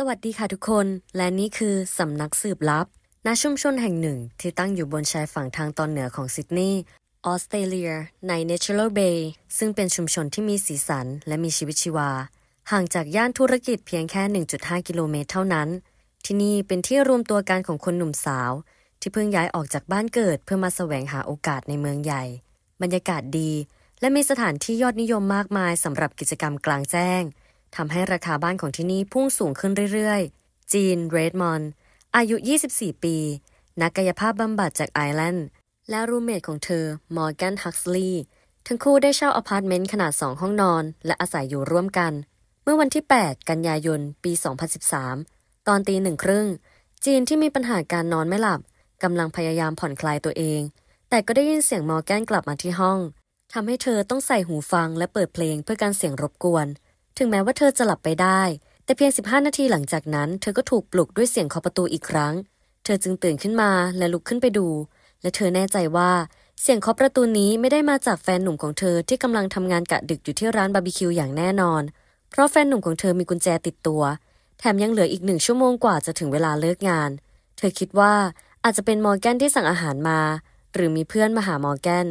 สวัสดีค่ะทุกคน และนี่คือสำนักสืบลับณชุมชนแห่งหนึ่งที่ตั้งอยู่บนชายฝั่งทางตอนเหนือของซิดนีย์ออสเตรเลียใน Natural Bay ซึ่งเป็นชุมชนที่มีสีสัน และมีชีวิตชีวา ห่างจากย่านธุรกิจเพียงแค่ 1.5 กิโลเมตรเท่านั้นที่นี่เป็นที่รวมตัวกันของคนหนุ่มสาว ที่เพิ่งย้ายออกจากบ้านเกิดเพื่อมาแสวงหาโอกาสในเมืองใหญ่ บรรยากาศดี และมีสถานที่ยอดนิยมมากมายสำหรับกิจกรรมกลางแจ้งทำให้ราคาบ้านของที่นี่พุ่งสูงขึ้นเรื่อยๆ จีน เรดมอน อายุ 24 ปี นักกายภาพบำบัดจากไอร์แลนด์ และรูเมทของเธอ มอร์แกน ฮักสลีย์ ทั้งคู่ได้เช่าอพาร์ตเมนต์ขนาด 2 ห้องนอน และอาศัยอยู่ร่วมกัน เมื่อวันที่ 8 กันยายน ปี 2013 ตอนตีหนึ่งครึ่ง จีนที่มีปัญหาการนอนไม่หลับ กำลังพยายามผ่อนคลายตัวเอง แต่ก็ได้ยินเสียงมอร์แกนกลับมาที่ห้อง ทำให้เธอต้องใส่หูฟังและเปิดเพลงเพื่อการเสียงรบกวนถึงแม้ว่าเธอจะหลับไปได้ แต่เพียง 15 นาทีหลังจากนั้น เธอ ก็ถูกปลุกด้วยเสียงเคาะประตูอีกครั้ง เธอจึงตื่นขึ้นมาและลุกขึ้นไปดู และเธอแน่ใจว่าเสียงเคาะประตูนี้ไม่ได้มาจากแฟนหนุ่มของเธอที่กำลังทำงานกะดึกอยู่ที่ร้านบาร์บีคิวอย่างแน่นอน เพราะแฟนหนุ่มของเธอมีกุญแจติดตัว แถมยังเหลืออีกหนึ่งชั่วโมงกว่าจะถึงเวลาเลิกงาน เธอคิดว่าอาจจะเป็นมอร์แกนที่สั่งอาหารมา หรือมีเพื่อนมาหามอร์แกน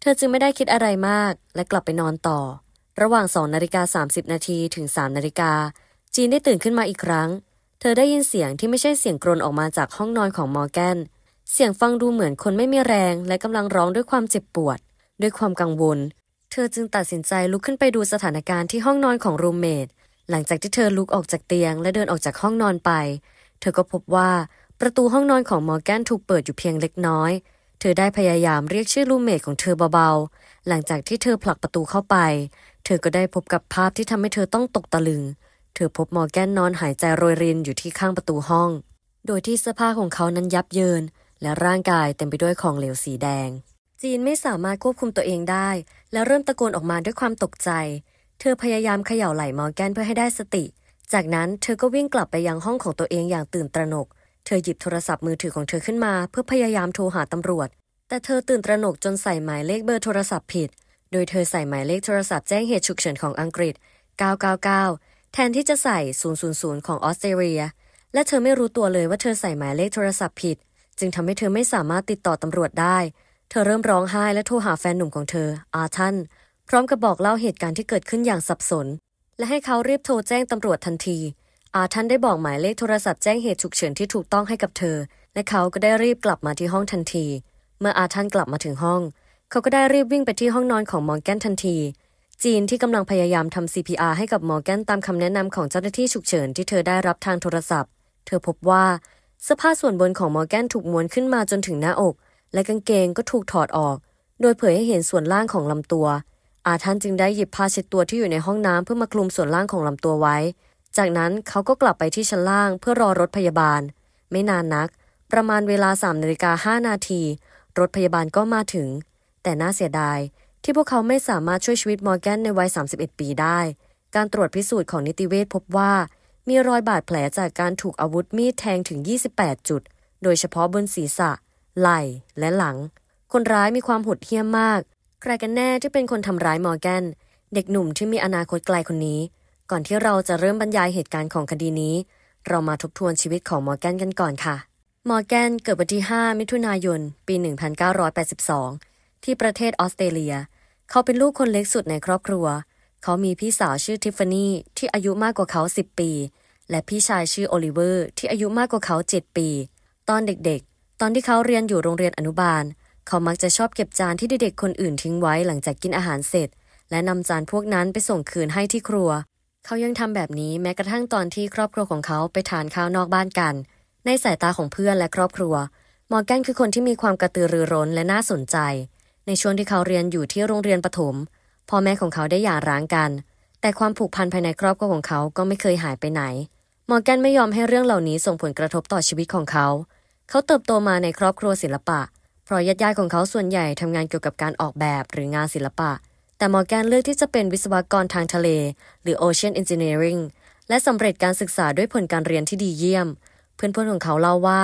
เธอจึงไม่ได้คิดอะไรมากและกลับไปนอนต่อระหว่าง2นาฬิกา 30 นาที ถึง3นาฬิกา จีนได้ตื่นขึ้นมาอีกครั้งเธอได้ยินเสียงที่ไม่ใช่เสียงกรนออกมาจากห้องนอนของมอร์แกน เสียงฟังดูเหมือนคนไม่มีแรงและกำลังร้องด้วยความเจ็บปวด ด้วยความกังวล เธอจึงตัดสินใจลุกขึ้นไปดูสถานการณ์ที่ห้องนอนของรูเมดหลังจากที่เธอลุกออกจากเตียงและเดินออกจากห้องนอนไป เธอก็พบว่าประตูห้องนอนของมอร์แกนถูกเปิดอยู่เพียงเล็กน้อย เธอได้พยายามเรียกชื่อรูเมดของเธอเบาๆหลังจากที่เธอผลักประตูเข้าไปเธอก็ได้พบกับภาพที่ทำให้เธอต้องตกตะลึง เธอพบมอร์แกนนอนหายใจโรยรินอยู่ที่ข้างประตูห้อง โดยที่เสื้อผ้าของเขานั้นยับเยินและร่างกายเต็มไปด้วยของเหลวสีแดง จีนไม่สามารถควบคุมตัวเองได้ และเริ่มตะโกนออกมาด้วยความตกใจ เธอพยายามเขย่าไหล่มอร์แกนเพื่อให้ได้สติ จากนั้นเธอก็วิ่งกลับไปยังห้องของตัวเองอย่างตื่นตระหนก เธอหยิบโทรศัพท์มือถือของเธอขึ้นมา เพื่อพยายามโทรหาตำรวจ แต่เธอตื่นตระหนกจนใส่หมายเลขเบอร์โทรศัพท์ผิดโดยเธอใส่หมายเลขโทรศัพท์แจ้งเหตุฉุกเฉินของอังกฤษ 999 แทนที่จะใส่ 000 ของออสเตรเลีย และเธอไม่รู้ตัวเลยว่าเธอใส่หมายเลขโทรศัพท์ผิด จึงทำให้เธอไม่สามารถติดต่อตำรวจได้ เธอเริ่มร้องไห้และโทรหาแฟนหนุ่มของเธอ อาทัน พร้อมกับบอกเล่าเหตุการณ์ที่เกิดขึ้นอย่างสับสน และให้เขารีบโทรแจ้งตำรวจทันที อาทันได้บอกหมายเลขโทรศัพท์แจ้งเหตุฉุกเฉินที่ถูกต้องให้กับเธอ และเขาก็ได้รีบกลับมาที่ห้องทันที เมื่ออาทันกลับมาถึงห้องเขาก็ได้รีบวิ่งไปที่ห้องนอนของมอร์แกนทันที จีนที่กำลังพยายามทำ CPR ให้กับมอร์แกนตามคำแนะนำของเจ้าหน้าที่ฉุกเฉินที่เธอได้รับทางโทรศัพท์ เธอพบว่าเสื้อผ้าส่วนบนของมอร์แกนถูกม้วนขึ้นมาจนถึงหน้าอก และกางเกงก็ถูกถอดออก โดยเผยให้เห็นส่วนล่างของลำตัว อาทันจึงได้หยิบผ้าเช็ดตัวที่อยู่ในห้องน้ำเพื่อมาคลุมส่วนล่างของลำตัวไว้ จากนั้นเขาก็กลับไปที่ชั้นล่าง เพื่อรอรถพยาบาล ไม่นานนัก ประมาณเวลา3นาฬิกาานาที รถพยาบาลก็มาถึงแต่น่าเสียดายที่พวกเขาไม่สามารถช่วยชีวิตมอร์แกนในวัย 31 ปีได้ การตรวจพิสูจน์ของนิติเวชพบว่า มีรอยบาดแผลจากการถูกอาวุธมีดแทงถึง 28 จุด โดยเฉพาะบนศีรษะ ไหล่และหลัง คนร้ายมีความหดเหี้ยมมาก ใครกันแน่ที่เป็นคนทำร้ายมอร์แกน เด็กหนุ่มที่มีอนาคตไกลคนนี้ ก่อนที่เราจะเริ่มบรรยายเหตุการณ์ของคดีนี้ เรามาทบทวนชีวิตของมอร์แกนกันก่อนค่ะ มอร์แกนเกิดวันที่ 5 มิถุนายนปี 1982ที่ประเทศออสเตรเลีย เขาเป็นลูกคนเล็กสุดในครอบครัว เขามีพี่สาวชื่อทิฟฟานี่ที่อายุมากกว่าเขา 10 ปี และพี่ชายชื่อโอลิเวอร์ที่อายุมากกว่าเขา 7 ปี ตอนเด็กๆ ตอนที่เขาเรียนอยู่โรงเรียนอนุบาล เขามักจะชอบเก็บจานที่เด็กๆคนอื่นทิ้งไว้หลังจากกินอาหารเสร็จ และนำจานพวกนั้นไปส่งคืนให้ที่ครัว เขายังทำแบบนี้แม้กระทั่งตอนที่ครอบครัวของเขาไปทานข้าวนอกบ้านกัน ในสายตาของเพื่อนและครอบครัว มอร์แกนคือคนที่มีความกระตือรือร้นและน่าสนใจในช่วงที่เขาเรียนอยู่ที่โรงเรียนปถมพ่อแม่ของเขาได้หย่าร้างกัน แต่ความผูกพันภายในครอบครัวของเขาก็ไม่เคยหายไปไหน มอร์แกนไม่ยอมให้เรื่องเหล่านี้ส่งผลกระทบต่อชีวิตของเขา เขาเติบโตมาในครอบครัวศิลปะ เพราะญาติๆของเขาส่วนใหญ่ทำงานเกี่ยวกับการออกแบบหรืองานศิลปะ แต่มอร์แกนเลือกที่จะเป็นวิศวกรทางทะเล หรือ Ocean Engineering และสำเร็จการศึกษาด้วยผลการเรียนที่ดีเยี่ยม เพื่อนๆของเขาเล่าว่า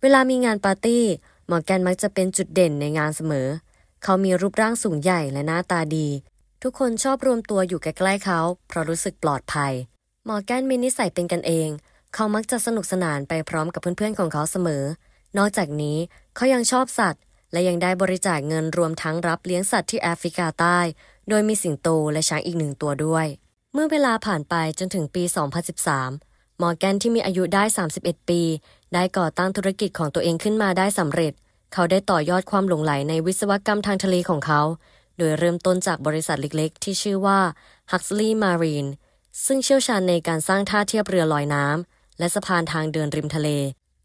เวลามีงานปาร์ตี้ มอร์แกนมักจะเป็นจุดเด่นในงานเสมอเขามีรูปร่างสูงใหญ่และหน้าตาดี ทุกคนชอบรวมตัวอยู่ใกล้ๆเขา เพราะรู้สึกปลอดภัย มอร์แกนมีนิสัยเป็นกันเอง เขามักจะสนุกสนานไปพร้อมกับเพื่อนๆของเขาเสมอ นอกจากนี้เขายังชอบสัตว์ และยังได้บริจาคเงินรวมทั้งรับเลี้ยงสัตว์ที่แอฟริกาใต้ โดยมีสิงโตและช้างอีกหนึ่งตัวด้วย เมื่อเวลาผ่านไปจนถึงปี 2013มอร์แกนที่มีอายุได้ 31 ปี ได้ก่อตั้งธุรกิจของตัวเองขึ้นมาได้สำเร็จเขาได้ต่อยอดความหลงไหลในวิศวกรรมทางทะเลของเขา โดยเริ่มต้นจากบริษัทเล็กๆ ที่ชื่อว่า Huxley Marine ซึ่งเชี่ยวชาญในการสร้างท่าเทียบเรือลอยน้ำ และสะพานทางเดินริมทะเล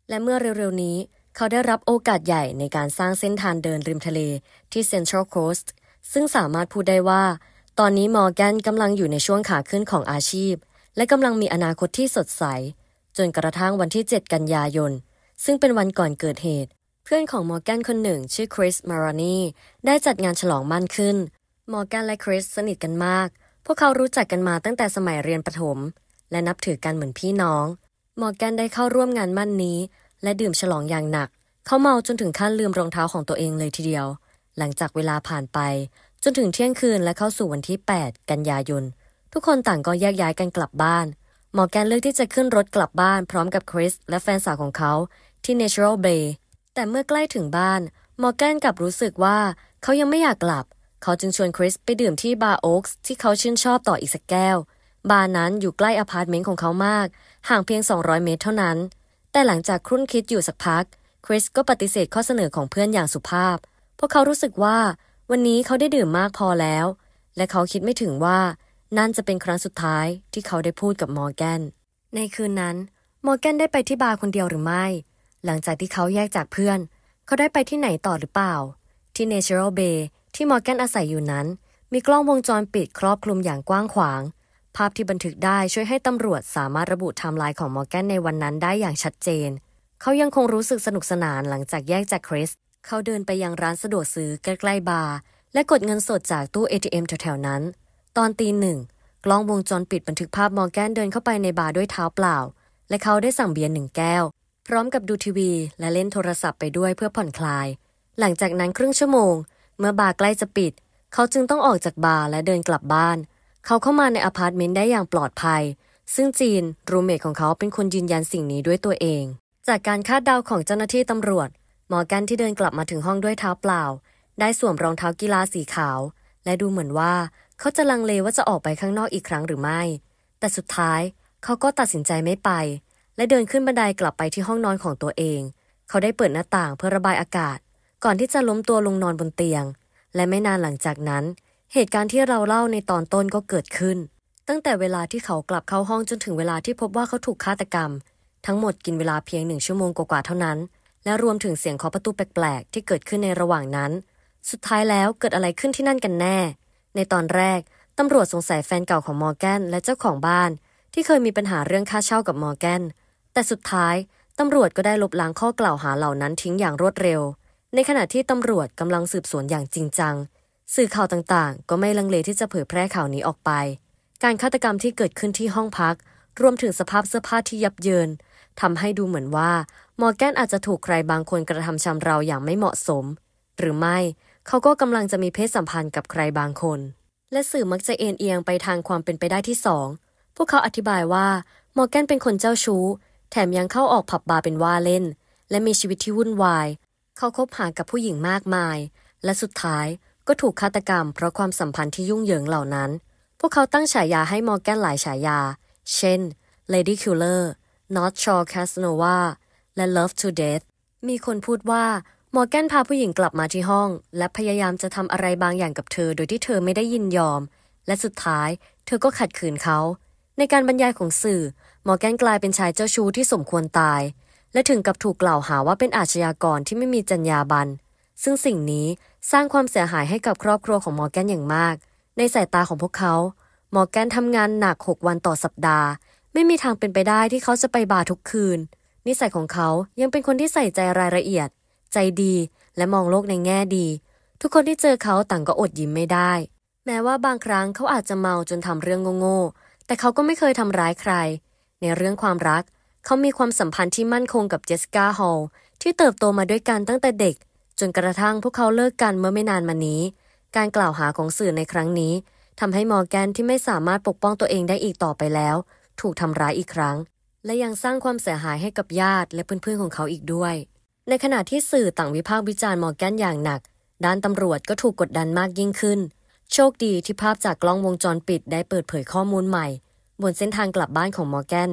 และเมื่อเร็วๆนี้ เขาได้รับโอกาสใหญ่ในการสร้างเส้นทางเดินริมทะเลที่ Central Coast ซึ่งสามารถพูดได้ว่า ตอนนี้มอร์แกนกำลังอยู่ในช่วงขาขึ้นของอาชีพ และกำลังมีอนาคตที่สดใสจนกระทั่งวันที่ 7 กันยายนซึ่งเป็นวันก่อนเกิดเหตุเพื่อนของมอร์แกนคนหนึ่งชื่อคริสมารอนีได้จัดงานฉลองมั่นขึ้น มอร์แกนและคริสสนิทกันมาก พวกเขารู้จักกันมาตั้งแต่สมัยเรียนประถมและนับถือกันเหมือนพี่น้อง มอร์แกนได้เข้าร่วมงานมั่นนี้และดื่มฉลองอย่างหนัก เขาเมาจนถึงขั้นลืมรองเท้าของตัวเองเลยทีเดียว หลังจากเวลาผ่านไปจนถึงเที่ยงคืนและเข้าสู่วันที่ 8 กันยายน ทุกคนต่างก็แยกย้ายกันกลับบ้าน มอร์แกนเลือกที่จะขึ้นรถกลับบ้านพร้อมกับคริสและแฟนสาวของเขาที่ Natural Bay แต่เมื่อใกล้ถึงบ้าน มอร์แกนกลับรู้สึกว่าเขายังไม่อยากกลับ เขาจึงชวนคริสไปดื่มที่บาร์โอ๊กส์ที่เขาชื่นชอบต่ออีกสักแก้ว บาร์นั้นอยู่ใกล้อพาร์ตเมนต์ของเขามาก ห่างเพียง 200 เมตรเท่านั้น แต่หลังจากครุ่นคิดอยู่สักพัก คริสก็ปฏิเสธข้อเสนอของเพื่อนอย่างสุภาพพวกเขารู้สึกว่า วันนี้เขาได้ดื่มมากพอแล้ว และเขาคิดไม่ถึงว่านั่นจะเป็นครั้งสุดท้ายที่เขาได้พูดกับมอร์แกน ในคืนนั้น มอร์แกนได้ไปที่บาร์คนเดียวหรือไม่หลังจากที่เขาแยกจากเพื่อน เขาได้ไปที่ไหนต่อหรือเปล่า ที่ Natural Bay ที่มอร์แกนอาศัยอยู่นั้น มีกล้องวงจรปิดครอบคลุมอย่างกว้างขวาง ภาพที่บันทึกได้ช่วยให้ตำรวจสามารถระบุไทม์ไลน์ของมอร์แกนในวันนั้นได้อย่างชัดเจน เขายังคงรู้สึกสนุกสนานหลังจากแยกจากคริสเขาเดินไปยังร้านสะดวกซื้อใกล้ๆ บาร์ และกดเงินสดจากตู้ ATM แถวๆนั้น ตอนตีหนึ่ง กล้องวงจรปิดบันทึกภาพมอร์แกนเดินเข้าไปในบาร์ด้วยเท้าเปล่า และเขาได้สั่งเบียร์หนึ่งแก้วพร้อมกับดูทีวี และเล่นโทรศัพท์ไปด้วยเพื่อผ่อนคลาย หลังจากนั้นครึ่งชั่วโมง เมื่อบาร์ใกล้จะปิด เขาจึงต้องออกจากบาร์และเดินกลับบ้าน เขาเข้ามาในอพาร์ตเมนต์ได้อย่างปลอดภัย ซึ่งจีนรูเมทของเขาเป็นคนยืนยันสิ่งนี้ด้วยตัวเอง จากการคาดเดาของเจ้าหน้าที่ตำรวจหมอกันที่เดินกลับมาถึงห้องด้วยเท้าเปล่า ได้สวมรองเท้ากีฬาสีขาวและดูเหมือนว่าเขาจะลังเลว่าจะออกไปข้างนอกอีกครั้งหรือไม่ แต่สุดท้าย เขาก็ตัดสินใจไม่ไปและเดินขึ้นบันไดกลับไปที่ห้องนอนของตัวเอง เขาได้เปิดหน้าต่างเพื่อระบายอากาศ ก่อนที่จะล้มตัวลงนอนบนเตียง และไม่นานหลังจากนั้น เหตุการณ์ที่เราเล่าในตอนต้นก็เกิดขึ้น ตั้งแต่เวลาที่เขากลับเข้าห้องจนถึงเวลาที่พบว่าเขาถูกฆาตกรรม ทั้งหมดกินเวลาเพียงหนึ่งชั่วโมงกว่าๆเท่านั้น และรวมถึงเสียงเคาะประตูแปลก ๆ ที่เกิดขึ้นในระหว่างนั้น สุดท้ายแล้วเกิดอะไรขึ้นที่นั่นกันแน่ ในตอนแรกตำรวจสงสัยแฟนเก่าของมอร์แกน และเจ้าของบ้าน ที่เคยมีปัญหาเรื่องค่าเช่ากับมอร์แกนแต่สุดท้าย ตำรวจก็ได้ลบล้างข้อกล่าวหาเหล่านั้นทิ้งอย่างรวดเร็ว ในขณะที่ตำรวจกำลังสืบสวนอย่างจริงจัง สื่อข่าวต่างๆ ก็ไม่ลังเลที่จะเผยแพร่ข่าวนี้ออกไป การฆาตกรรมที่เกิดขึ้นที่ห้องพัก รวมถึงสภาพเสื้อผ้าที่ยับเยิน ทำให้ดูเหมือนว่ามอร์แกนอาจจะถูกใครบางคนกระทำชำเราอย่างไม่เหมาะสม หรือไม่เขาก็กำลังจะมีเพศสัมพันธ์กับใครบางคน และสื่อมักจะเอ็นเอียงไปทางความเป็นไปได้ที่สอง พวกเขาอธิบายว่ามอร์แกนเป็นคนเจ้าชู้แถมยังเข้าออกผับบาร์เป็นว่าเล่น และมีชีวิตที่วุ่นวาย เขาคบหากับผู้หญิงมากมาย และสุดท้ายก็ถูกฆาตกรรมเพราะความสัมพันธ์ที่ยุ่งเหยิงเหล่านั้น พวกเขาตั้งฉายาให้มอร์แกนหลายฉายา เช่น Lady Killer North Shore Casanova และ Love to Death มีคนพูดว่า มอร์แกนพาผู้หญิงกลับมาที่ห้อง และพยายามจะทำอะไรบางอย่างกับเธอโดยที่เธอไม่ได้ยินยอม และสุดท้าย เธอก็ขัดขืนเขา ในการบรรยายของสื่อมอร์แกนกลายเป็นชายเจ้าชู้ที่สมควรตาย และถึงกับถูกกล่าวหาว่าเป็นอาชญากรที่ไม่มีจรรยาบรรณ ซึ่งสิ่งนี้สร้างความเสียหายให้กับครอบครัวของมอร์แกนอย่างมาก ในสายตาของพวกเขามอร์แกนทำงานหนัก 6 วันต่อสัปดาห์ ไม่มีทางเป็นไปได้ที่เขาจะไปบาร์ทุกคืน นิสัยของเขายังเป็นคนที่ใส่ใจรายละเอียด ใจดี และมองโลกในแง่ดี ทุกคนที่เจอเขาต่างก็อดยิ้มไม่ได้ แม้ว่าบางครั้งเขาอาจจะเมาจนทำเรื่องโง่ๆแต่เขาก็ไม่เคยทำร้ายใครในเรื่องความรัก เขามีความสัมพันธ์ที่มั่นคงกับเจสกาฮอลที่เติบโตมาด้วยกันตั้งแต่เด็ก จนกระทั่งพวกเขาเลิกกันเมื่อไม่นานมานี้ การกล่าวหาของสื่อในครั้งนี้ทำให้มอร์แกนที่ไม่สามารถปกป้องตัวเองได้อีกต่อไปแล้ว ถูกทำร้ายอีกครั้ง และยังสร้างความเสียหายให้กับญาติและเพื่อนๆของเขาอีกด้วย ในขณะที่สื่อต่างวิพากษ์วิจารณ์มอร์แกนอย่างหนัก ด้านตำรวจก็ถูกกดดันมากยิ่งขึ้น โชคดีที่ภาพจากกล้องวงจรปิดได้เปิดเผยข้อมูลใหม่บนเส้นทางกลับบ้านของมอร์แกน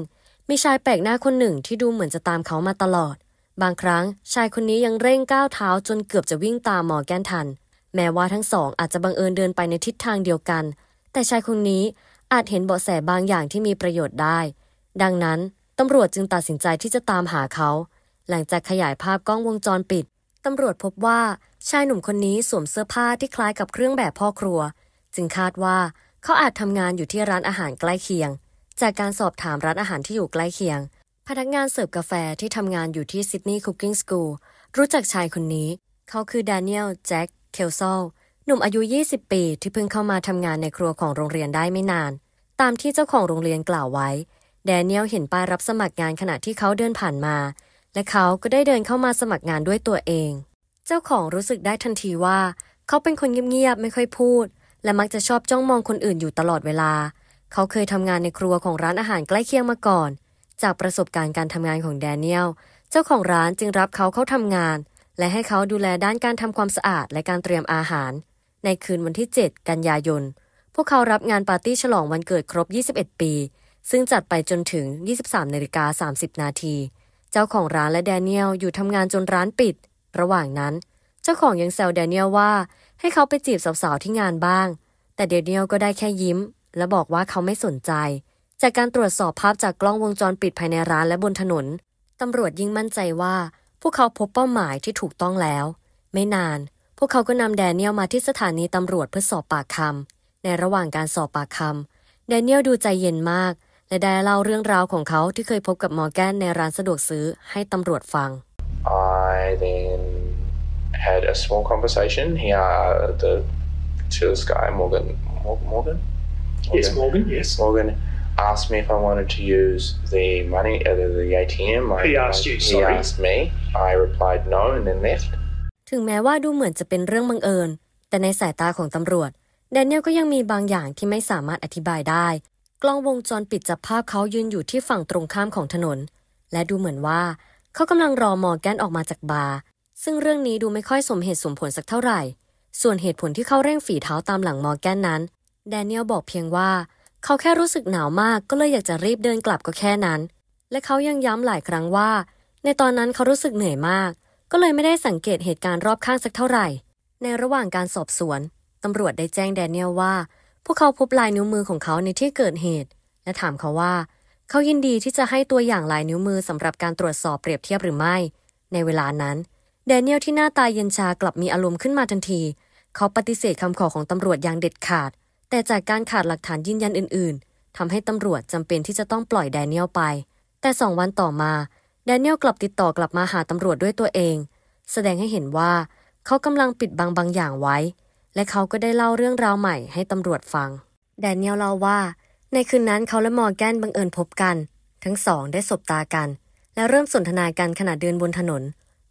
มีชายแปลกหน้าคนหนึ่งที่ดูเหมือนจะตามเขามาตลอด บางครั้งชายคนนี้ยังเร่งก้าวเท้าจนเกือบจะวิ่งตามมอร์แกนทัน แม้ว่าทั้งสองอาจจะบังเอิญเดินไปในทิศทางเดียวกัน แต่ชายคนนี้อาจเห็นเบาะแสบางอย่างที่มีประโยชน์ได้ ดังนั้นตำรวจจึงตัดสินใจที่จะตามหาเขา หลังจากขยายภาพกล้องวงจรปิด ตำรวจพบว่าชายหนุ่มคนนี้สวมเสื้อผ้าที่คล้ายกับเครื่องแบบพ่อครัว จึงคาดว่าเขาอาจทำงานอยู่ที่ร้านอาหารใกล้เคียง จากการสอบถามร้านอาหารที่อยู่ใกล้เคียง พนักงานเสิร์ฟกาแฟที่ทำงานอยู่ที่ซิดนีย์คุกกิ้งสกูลรู้จักชายคนนี้ เขาคือดานิเอลแจ็คเคลซอล หนุ่มอายุ 20 ปีที่เพิ่งเข้ามาทำงานในครัวของโรงเรียนได้ไม่นาน ตามที่เจ้าของโรงเรียนกล่าวไว้แดเนียลเห็นป้ายรับสมัครงานขณะที่เขาเดินผ่านมา และเขาก็ได้เดินเข้ามาสมัครงานด้วยตัวเอง เจ้าของรู้สึกได้ทันทีว่า เขาเป็นคนเงียบๆไม่ค่อยพูดและมักจะชอบจ้องมองคนอื่นอยู่ตลอดเวลา เขาเคยทำงานในครัวของร้านอาหารใกล้เคียงมาก่อน จากประสบการณ์การทำงานของแดเนียล เจ้าของร้านจึงรับเขาเข้าทำงาน และให้เขาดูแลด้านการทำความสะอาดและการเตรียมอาหาร ในคืนวันที่ 7 กันยายน พวกเขารับงานปาร์ตี้ฉลองวันเกิดครบ 21 ปี ซึ่งจัดไปจนถึง 23นาฬิกา30 นาที เจ้าของร้านและแดเนียลอยู่ทำงานจนร้านปิด ระหว่างนั้น เจ้าของยังแซวแดเนียลว่าให้เขาไปจีบสาวๆที่งานบ้าง แต่เดเนียลก็ได้แค่ยิ้ม และบอกว่าเขาไม่สนใจ จากการตรวจสอบภาพจากกล้องวงจรปิดภายในร้านและบนถนน ตำรวจยิ่งมั่นใจว่าพวกเขาพบเป้าหมายที่ถูกต้องแล้ว ไม่นาน พวกเขาก็นำแดเนียลมาที่สถานีตำรวจเพื่อสอบปากคำในระหว่างการสอบปากคำแดเนียลดูใจเย็นมากและได้เล่าเรื่องราวของเขาที่เคยพบกับมอร์แกนในร้านสะดวกซื้อให้ตำรวจฟัง I then had a small conversation. He, uh, the to this guy Morgan, Morgan, Morgan, yes, Morgan, yes, Morgan asked me if I wanted to use the money, a h t h the ATM. I, he asked you. h sorry. He asked me. I replied no and then left. ถึงแม้ว่าดูเหมือนจะเป็นเรื่องบังเอิญ แต่ในสายตาของตำรวจ แดเนียลก็ยังมีบางอย่างที่ไม่สามารถอธิบายได้ กล้องวงจรปิดจับภาพเขายืนอยู่ที่ฝั่งตรงข้ามของถนน และดูเหมือนว่าเขากำลังรอมอร์แกนออกมาจากบาร์ซึ่งเรื่องนี้ดูไม่ค่อยสมเหตุสมผลสักเท่าไหร่ ส่วนเหตุผลที่เขาเร่งฝีเท้าตามหลังมอร์แกนนั้น แดเนียลบอกเพียงว่า เขาแค่รู้สึกหนาวมาก ก็เลยอยากจะรีบเดินกลับก็แค่นั้น และเขายังย้ำหลายครั้งว่า ในตอนนั้นเขารู้สึกเหนื่อยมาก ก็เลยไม่ได้สังเกตเหตุการณ์รอบข้างสักเท่าไหร่ ในระหว่างการสอบสวนตำรวจได้แจ้งแดเนียลว่าพวกเขาพบลายนิ้วมือของเขาในที่เกิดเหตุ และถามเขาว่า เขายินดีที่จะให้ตัวอย่างลายนิ้วมือสำหรับการตรวจสอบเปรียบเทียบหรือไม่ ในเวลานั้นแดเนียลที่หน้าตายเย็นชากลับมีอารมณ์ขึ้นมาทันที เขาปฏิเสธคำขอของตำรวจอย่างเด็ดขาด แต่จากการขาดหลักฐานยืนยันอื่น ๆ ทำให้ตำรวจจำเป็นที่จะต้องปล่อยแดเนียลไป แต่สองวันต่อมา แดเนียลกลับติดต่อกลับมาหาตำรวจด้วยตัวเอง แสดงให้เห็นว่า เขากำลังปิดบังบางอย่างไว้ และเขาก็ได้เล่าเรื่องราวใหม่ให้ตำรวจฟัง แดเนียลเล่าว่า ในคืนนั้นเขาและมอร์แกนบังเอิญพบกัน ทั้งสอง ได้สบตากัน และเริ่มสนทนากันขณะเดินบนถนน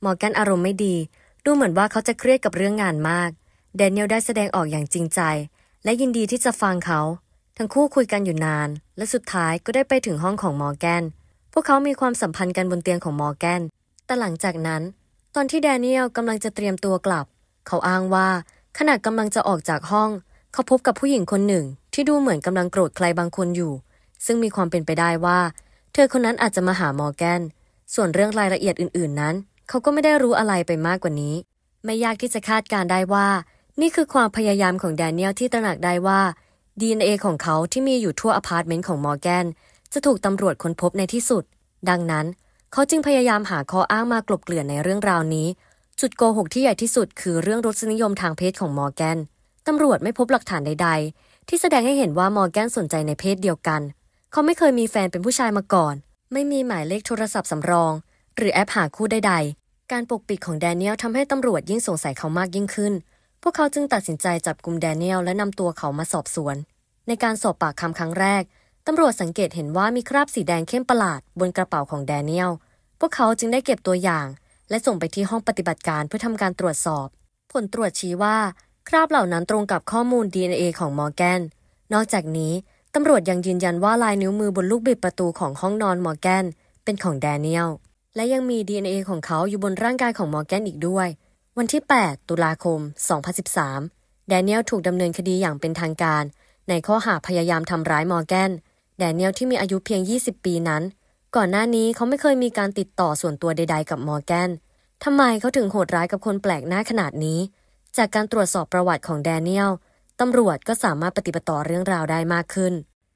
มอร์แกนอารมณ์ไม่ดี ดูเหมือนว่าเขาจะเครียดกับเรื่องงานมาก แดเนียลได้แสดงออกอย่างจริงใจ และยินดีที่จะฟังเขา ทั้งคู่คุยกันอยู่นาน และสุดท้ายก็ได้ไปถึงห้องของมอร์แกน พวกเขามีความสัมพันธ์กันบนเตียงของมอร์แกน แต่หลังจากนั้น ตอนที่แดเนียลกำลังจะเตรียมตัวกลับ เขาอ้างว่าขณะกำลังจะออกจากห้อง เขาพบกับผู้หญิงคนหนึ่งที่ดูเหมือนกำลังโกรธใครบางคนอยู่ ซึ่งมีความเป็นไปได้ว่าเธอคนนั้นอาจจะมาหามอร์แกน ส่วนเรื่องรายละเอียดอื่น ๆ นั้นเขาก็ไม่ได้รู้อะไรไปมากกว่านี้ ไม่ยากที่จะคาดการได้ว่า นี่คือความพยายามของแดเนียลที่ตระหนักได้ว่า DNA ของเขาที่มีอยู่ทั่วอพาร์ตเมนต์ของมอร์แกน จะถูกตำรวจค้นพบในที่สุด ดังนั้นเขาจึงพยายามหาข้ออ้างมากลบเกลื่อนในเรื่องราวนี้ จุดโกหกที่ใหญ่ที่สุด คือเรื่องรสนิยมทางเพศของมอร์แกนตำรวจไม่พบหลักฐานใดๆ ที่แสดงให้เห็นว่ามอร์แกนสนใจในเพศเดียวกัน เขาไม่เคยมีแฟนเป็นผู้ชายมาก่อน ไม่มีหมายเลขโทรศัพท์สำรองหรือแอปหาคู่ใดๆ การปกปิดของแดเนียลทำให้ตำรวจยิ่งสงสัยเขามากยิ่งขึ้น พวกเขาจึงตัดสินใจจับกลุ่มแดเนียลและนำตัวเขามาสอบสวน ในการสอบปากคำครั้งแรก ตำรวจสังเกตเห็นว่ามีคราบสีแดงเข้มประหลาดบนกระเป๋าของแดเนียล พวกเขาจึงได้เก็บตัวอย่าง และส่งไปที่ห้องปฏิบัติการเพื่อทำการตรวจสอบ ผลตรวจชี้ว่าคราบเหล่านั้นตรงกับข้อมูล DNA ของมอร์แกน นอกจากนี้ตำรวจยังยืนยันว่าลายนิ้วมือบนลูกบิดประตูของห้องนอนมอร์แกน เป็นของแดเนียลและยังมี DNA ของเขาอยู่บนร่างกายของมอร์แกนอีกด้วย วันที่ 8 ตุลาคม 2013แดเนียลถูกดำเนินคดีอย่างเป็นทางการ ในข้อหาพยายามทำร้ายมอร์แกนแดเนียลที่มีอายุเพียง 20 ปีนั้น ก่อนหน้านี้เขาไม่เคยมีการติดต่อส่วนตัวใดๆกับมอร์แกนทำไมเขาถึงโหดร้ายกับคนแปลกหน้าขนาดนี้ จากการตรวจสอบประวัติของแดเนียลตำรวจก็สามารถปฏิบัติต่อเรื่องราวได้มากขึ้น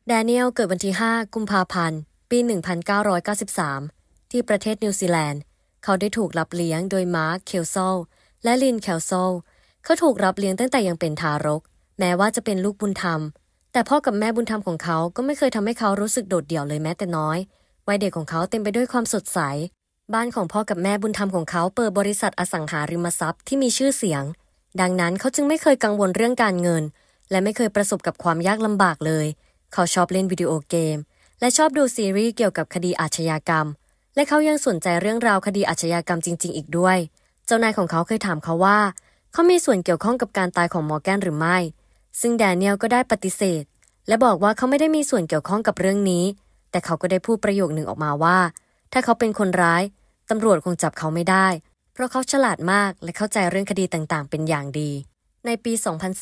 แดเนียลเกิดวันที่5กุมภาพันธ์ปี 1993ที่ประเทศนิวซีแลนด์ เขาได้ถูกรับเลี้ยงโดยมาร์คเคลโซลและลินเคลโซลเขาถูกรับเลี้ยงตั้งแต่ยังเป็นทารก แม้ว่าจะเป็นลูกบุญธรรม แต่พ่อกับแม่บุญธรรมของเขาก็ไม่เคยทำให้เขารู้สึกโดดเดี่ยวเลยแม้แต่น้อยวัยเด็กของเขาเต็มไปด้วยความสดใส บ้านของพ่อกับแม่บุญธรรมของเขา เปิดบริษัทอสังหาริมทรัพย์ที่มีชื่อเสียง ดังนั้นเขาจึงไม่เคยกังวลเรื่องการเงิน และไม่เคยประสบกับความยากลำบากเลย เขาชอบเล่นวิดีโอเกม และชอบดูซีรีส์เกี่ยวกับคดีอาชญากรรมและเขายังสนใจเรื่องราวคดีอาชญากรรมจริง ๆ อีกด้วย เจ้านายของเขาเคยถามเขาว่า เขามีส่วนเกี่ยวข้องกับการตายของมอร์แกนหรือไม่ ซึ่งแดเนียลก็ได้ปฏิเสธ และบอกว่าเขาไม่ได้มีส่วนเกี่ยวข้องกับเรื่องนี้ แต่เขาก็ได้พูดประโยคหนึ่งออกมาว่า ถ้าเขาเป็นคนร้ายตำรวจคงจับเขาไม่ได้ เพราะเขาฉลาดมากและเข้าใจเรื่องคดีต่างๆ เป็นอย่างดี ในปี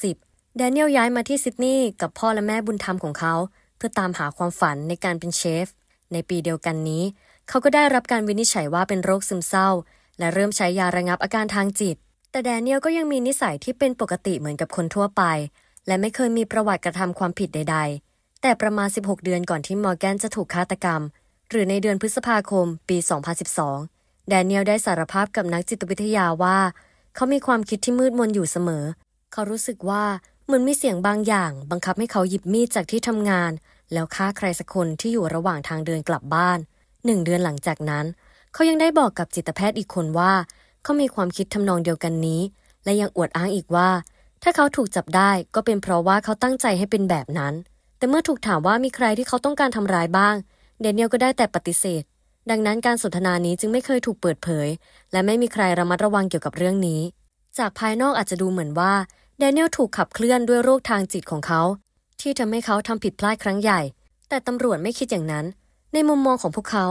2010 แดเนียลย้ายมาที่ซิดนีย์กับพ่อและแม่บุญธรรมของเขา เพื่อตามหาความฝันในการเป็นเชฟ ในปีเดียวกันนี้เขาก็ได้รับการวินิจฉัยว่าเป็นโรคซึมเศร้า และเริ่มใช้ยาระงับอาการทางจิต แต่แดเนียลก็ยังมีนิสัยที่เป็นปกติเหมือนกับคนทั่วไป และไม่เคยมีประวัติกระทำความผิดใด ๆ แต่ประมาณ 16 เดือนก่อนที่มอร์แกนจะถูกฆาตกรรม หรือในเดือนพฤษภาคม ปี 2012แดเนียลได้สารภาพกับนักจิตวิทยาว่า เขามีความคิดที่มืดมนอยู่เสมอ เขารู้สึกว่าเหมือนมีเสียงบางอย่าง บังคับให้เขาหยิบมีดจากที่ทำงาน แล้วฆ่าใครสักคนที่อยู่ระหว่างทางเดินกลับบ้านหนึ่งเดือนหลังจากนั้น เขายังได้บอกกับจิตแพทย์อีกคนว่า เขามีความคิดทำนองเดียวกันนี้ และยังอวดอ้างอีกว่า ถ้าเขาถูกจับได้ก็เป็นเพราะว่าเขาตั้งใจให้เป็นแบบนั้น แต่เมื่อถูกถามว่ามีใครที่เขาต้องการทำร้ายบ้าง เดนเนียลก็ได้แต่ปฏิเสธ ดังนั้น การสนทนานี้จึงไม่เคยถูกเปิดเผย และไม่มีใครระมัดระวังเกี่ยวกับเรื่องนี้ จากภายนอกอาจจะดูเหมือนว่าเดนเนียลถูกขับเคลื่อนด้วยโรคทางจิตของเขา ที่ทำให้เขาทำผิดพลาดครั้งใหญ่ แต่ตำรวจไม่คิดอย่างนั้นในมุมมองของพวกเขา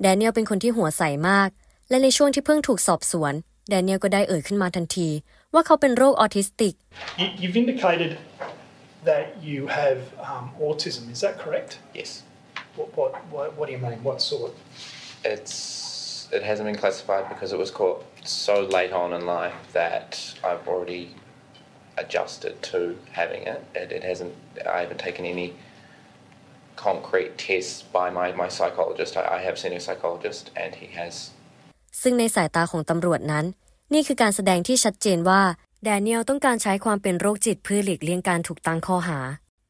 แดเนียลเป็นคนที่หัวใสมากและในช่วงที่เพิ่งถูกสอบสวนแดเนียลก็ได้เอ่ยขึ้นมาทันทีว่าเขาเป็นโรคออทิสติก You've indicated that you have um, autism is that correct Yes What what what, what do you mean what sort It's it hasn't been classified because it was caught so late on in life that I've already adjusted to having it. It, it hasn't. I haven't taken any concrete tests by my, my psychologist. I, I have seen a psychologist and he has. ซึ่งในสายตาของตำรวจนั้น นี่คือการแสดงที่ชัดเจนว่า แดเนียลต้องการใช้ความเป็นโรคจิตเพื่อหลีกเลี่ยงการถูกตั้งข้อหา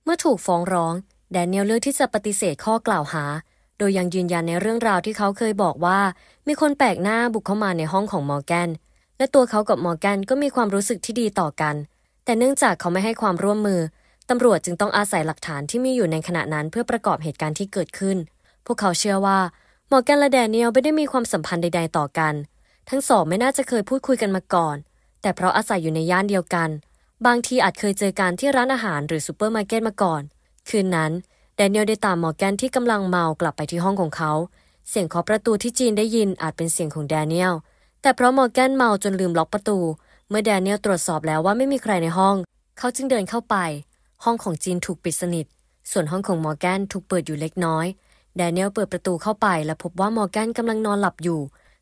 เมื่อถูกฟ้องร้องแดเนียลเลือกที่จะปฏิเสธข้อกล่าวหา โดยยังยืนยันในเรื่องราวที่เขาเคยบอกว่า มีคนแปลกหน้าบุกเข้ามาในห้องของมอร์แกนและตัวเขากับมอร์แกนก็มีความรู้สึกที่ดีต่อกัน แต่เนื่องจากเขาไม่ให้ความร่วมมือตำรวจจึงต้องอาศัยหลักฐานที่มีอยู่ในขณะนั้นเพื่อประกอบเหตุการณ์ที่เกิดขึ้น พวกเขาเชื่อว่าหมอแกนและแดเนียลไม่ได้มีความสัมพันธ์ใดๆ ต่อกัน ทั้งสองไม่น่าจะเคยพูดคุยกันมาก่อน แต่เพราะอาศัยอยู่ในย่านเดียวกัน บางทีอาจเคยเจอกันที่ร้านอาหารหรือซูเปอร์มาร์เก็ตมาก่อน คืนนั้น แดเนียลได้ตามหมอแกนที่กำลังเมากลับไปที่ห้องของเขา เสียงเคาะประตูที่จีนได้ยินอาจเป็นเสียงของแดเนียล แต่เพราะหมอแกนเมาจนลืมล็อกประตู เมื่อแดเนียลตรวจสอบแล้วว่าไม่มีใครในห้อง เขาจึงเดินเข้าไปห้องของจีนถูกปิดสนิท ส่วนห้องของมอร์แกนถูกเปิดอยู่เล็กน้อย แดเนียลเปิดประตูเข้าไปและพบว่ามอร์แกนกำลังนอนหลับอยู่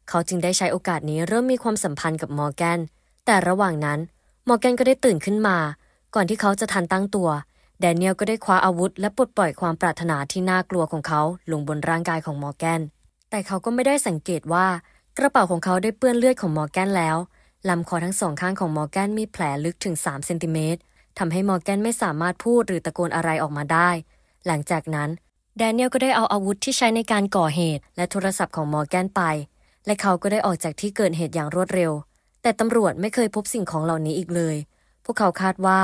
เขาจึงได้ใช้โอกาสนี้เริ่มมีความสัมพันธ์กับมอร์แกน แต่ระหว่างนั้น มอร์แกนก็ได้ตื่นขึ้นมา ก่อนที่เขาจะทันตั้งตัว แดเนียลก็ได้คว้าอาวุธและปลดปล่อยความปรารถนาที่น่ากลัวของเขาลงบนร่างกายของมอร์แกน แต่เขาก็ไม่ได้สังเกตว่า กระเป๋าของเขาได้เปื้อนเลือดของมอร์แกนแล้ว ลำคอทั้งสองข้างของมอร์แกนมีแผลลึกถึง3เซนติเมตรทำให้มอร์แกนไม่สามารถพูดหรือตะโกนอะไรออกมาได้ หลังจากนั้นแดเนียลก็ได้เอาอาวุธที่ใช้ในการก่อเหตุ และโทรศัพท์ของมอร์แกนไป และเขาก็ได้ออกจากที่เกิดเหตุอย่างรวดเร็ว แต่ตำรวจไม่เคยพบสิ่งของเหล่านี้อีกเลย พวกเขาคาดว่า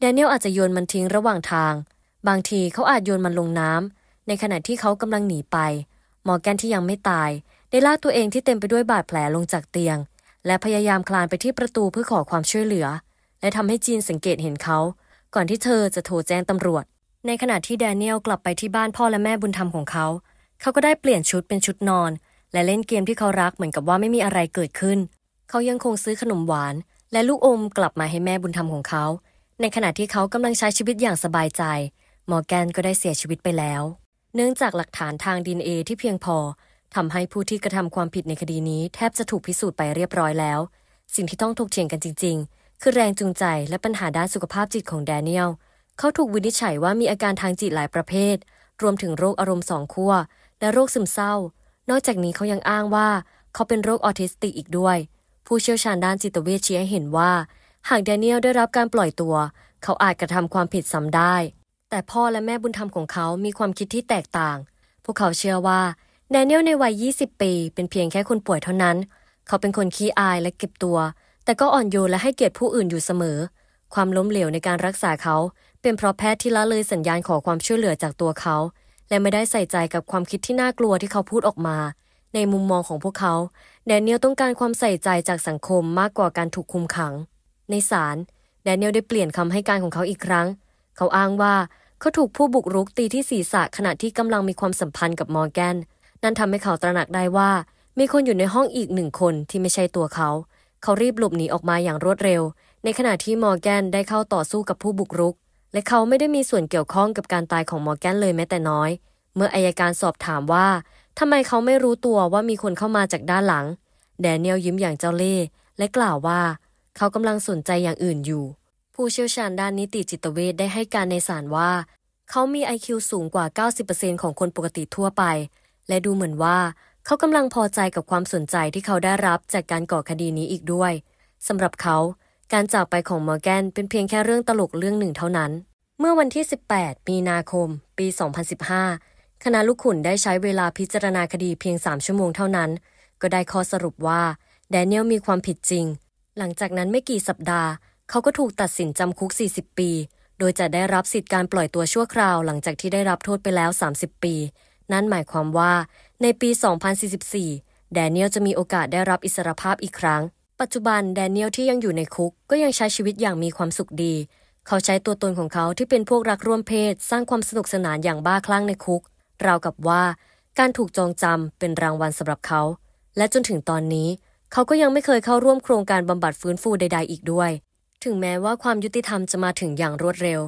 แดเนียลอาจจะโยนมันทิ้งระหว่างทาง บางทีเขาอาจโยนมันลงน้ำในขณะที่เขากำลังหนีไป มอร์แกนที่ยังไม่ตาย ได้ลากตัวเองที่เต็มไปด้วยบาดแผลลงจากเตียง และพยายามคลานไปที่ประตูเพื่อขอความช่วยเหลือและทำให้จีนสังเกตเห็นเขา ก่อนที่เธอจะโทรแจ้งตำรวจ ในขณะที่แดเนียลกลับไปที่บ้านพ่อและแม่บุญธรรมของเขา เขาก็ได้เปลี่ยนชุดเป็นชุดนอน และเล่นเกมที่เขารักเหมือนกับว่าไม่มีอะไรเกิดขึ้น เขายังคงซื้อขนมหวาน และลูกอมกลับมาให้แม่บุญธรรมของเขา ในขณะที่เขากำลังใช้ชีวิตอย่างสบายใจ มอร์แกนก็ได้เสียชีวิตไปแล้ว เนื่องจากหลักฐานทางดีเอที่เพียงพอทำให้ผู้ที่กระทำความผิดในคดีนี้ แทบจะถูกพิสูจน์ไปเรียบร้อยแล้ว สิ่งที่ต้องถกเถียงกันจริง ๆคือแรงจูงใจและปัญหาด้านสุขภาพจิตของแดเนียล เขาถูกวินิจฉัยว่ามีอาการทางจิตหลายประเภท รวมถึงโรคอารมณ์สองขั้วและโรคซึมเศร้า นอกจากนี้เขายังอ้างว่าเขาเป็นโรคออทิสติกอีกด้วย ผู้เชี่ยวชาญด้านจิตเวชชี้ให้เห็นว่าหากแดเนียลได้รับการปล่อยตัว เขาอาจกระทำความผิดซ้ำได้ แต่พ่อและแม่บุญธรรมของเขา มีความคิดที่แตกต่าง พวกเขาเชื่อว่าแดเนียลในวัย 20 ปี เป็นเพียงแค่คนป่วยเท่านั้น เขาเป็นคนขี้อายและเก็บตัวแต่ก็อ่อนโยนและให้เกียรติผู้อื่นอยู่เสมอ ความล้มเหลวในการรักษาเขา เป็นเพราะแพทย์ที่ละเลยสัญญาณขอความช่วยเหลือจากตัวเขา และไม่ได้ใส่ใจกับความคิดที่น่ากลัวที่เขาพูดออกมา ในมุมมองของพวกเขา แดเนียลต้องการความใส่ใจจากสังคมมากกว่าการถูกคุมขัง ในศาล แดเนียลได้เปลี่ยนคำให้การของเขาอีกครั้ง เขาอ้างว่าเขาถูกผู้บุกรุกตีที่ศีรษะขณะที่กำลังมีความสัมพันธ์กับมอร์แกน นั่นทำให้เขาตระหนักได้ว่า มีคนอยู่ในห้องอีกหนึ่งคนที่ไม่ใช่ตัวเขาเขารีบหลบหนีออกมาอย่างรวดเร็ว ในขณะที่มอร์แกนได้เข้าต่อสู้กับผู้บุกรุก และเขาไม่ได้มีส่วนเกี่ยวข้องกับการตายของมอร์แกนเลยแม้แต่น้อย เมื่ออายการสอบถามว่าทำไมเขาไม่รู้ตัวว่ามีคนเข้ามาจากด้านหลังแดเนียลยิ้มอย่างเจ้าเล่ห์และกล่าวว่า เขากำลังสนใจอย่างอื่นอยู่ ผู้เชี่ยวชาญด้านนิติจิตเวชได้ให้การในศาลว่าเขามี IQ สูงกว่า 90%ของคนปกติทั่วไป และดูเหมือนว่าเขากำลังพอใจกับความสนใจที่เขาได้รับจากการก่อคดีนี้อีกด้วยสำหรับเขาการจากไปของมอร์แกน เป็นเพียงแค่เรื่องตลกเรื่องหนึ่งเท่านั้น เมื่อวันที่ 18 มีนาคม ปี 2015 คณะลูกขุนได้ใช้เวลาพิจารณาคดีเพียง 3 ชั่วโมงเท่านั้น ก็ได้ข้อสรุปว่าแดเนียลมีความผิดจริง หลังจากนั้นไม่กี่สัปดาห์เขาก็ถูกตัดสินจำคุก 40 ปี โดยจะได้รับสิทธิ์การปล่อยตัวชั่วคราว หลังจากที่ได้รับโทษไปแล้ว 30 ปี นั่นหมายความว่าในปี 2044แดเนียลจะมีโอกาสได้รับอิสรภาพอีกครั้ง ปัจจุบันแดเนียลที่ยังอยู่ในคุกก็ยังใช้ชีวิตอย่างมีความสุขดี เขาใช้ตัวตนของเขาที่เป็นพวกรักร่วมเพศ สร้างความสนุกสนานอย่างบ้าคลั่งในคุก ราวกับว่า การถูกจองจำเป็นรางวัลสำหรับเขา และจนถึงตอนนี้ เขาก็ยังไม่เคยเข้าร่วมโครงการบำบัดฟื้นฟูใดๆอีกด้วย ถึงแม้ว่าความยุติธรรมจะมาถึงอย่างรวดเร็ว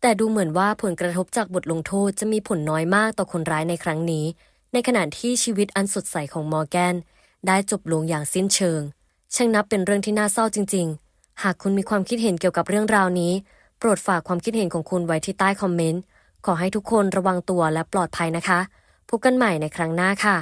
แต่ดูเหมือนว่าผลกระทบจากบทลงโทษจะมีผลน้อยมากต่อคนร้ายในครั้งนี้ในขณะที่ชีวิตอันสดใสของมอร์แกน ได้จบลงอย่างสิ้นเชิง ช่างนับเป็นเรื่องที่น่าเศร้าจริง ๆ หากคุณมีความคิดเห็นเกี่ยวกับเรื่องราวนี้ โปรดฝากความคิดเห็นของคุณไว้ที่ใต้คอมเมนต์ ขอให้ทุกคนระวังตัวและปลอดภัยนะคะ พบกันใหม่ในครั้งหน้าค่ะ